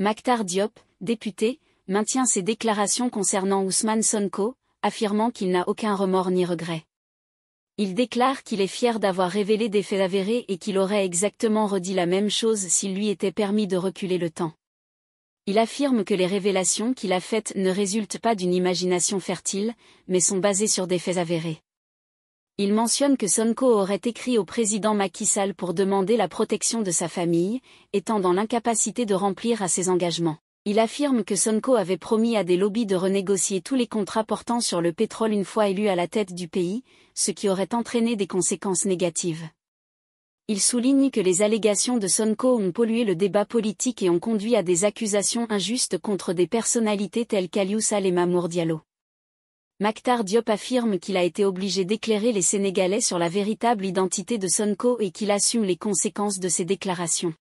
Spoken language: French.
Maktar Diop, député, maintient ses déclarations concernant Ousmane Sonko, affirmant qu'il n'a aucun remords ni regret. Il déclare qu'il est fier d'avoir révélé des faits avérés et qu'il aurait exactement redit la même chose s'il lui était permis de reculer le temps. Il affirme que les révélations qu'il a faites ne résultent pas d'une imagination fertile, mais sont basées sur des faits avérés il mentionne que Sonko aurait écrit au président Macky Sall pour demander la protection de sa famille, étant dans l'incapacité de remplir à ses engagements. Il affirme que Sonko avait promis à des lobbies de renégocier tous les contrats portant sur le pétrole une fois élu à la tête du pays, ce qui aurait entraîné des conséquences négatives. Il souligne que les allégations de Sonko ont pollué le débat politique et ont conduit à des accusations injustes contre des personnalités telles qu'Aliou Alema et Diallo. Maktar Diop affirme qu'il a été obligé d'éclairer les Sénégalais sur la véritable identité de Sonko et qu'il assume les conséquences de ses déclarations.